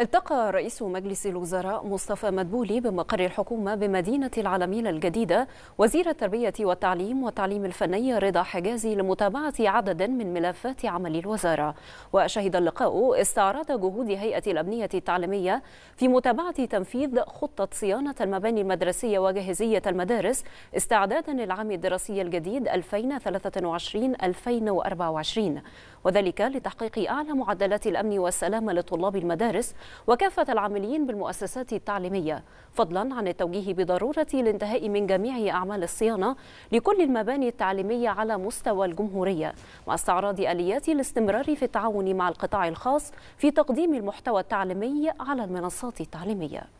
التقى رئيس مجلس الوزراء مصطفى مدبولي بمقر الحكومة بمدينة العلمين الجديدة وزير التربية والتعليم والتعليم الفني رضا حجازي لمتابعة عدد من ملفات عمل الوزارة وشهد اللقاء استعراض جهود هيئة الأبنية التعليمية في متابعة تنفيذ خطة صيانة المباني المدرسية وجاهزية المدارس استعدادا للعام الدراسي الجديد 2023-2024 وذلك لتحقيق أعلى معدلات الأمن والسلامة لطلاب المدارس وكافة العاملين بالمؤسسات التعليمية فضلا عن التوجيه بضرورة الانتهاء من جميع أعمال الصيانة لكل المباني التعليمية على مستوى الجمهورية مع استعراض آليات الاستمرار في التعاون مع القطاع الخاص في تقديم المحتوى التعليمي على المنصات التعليميه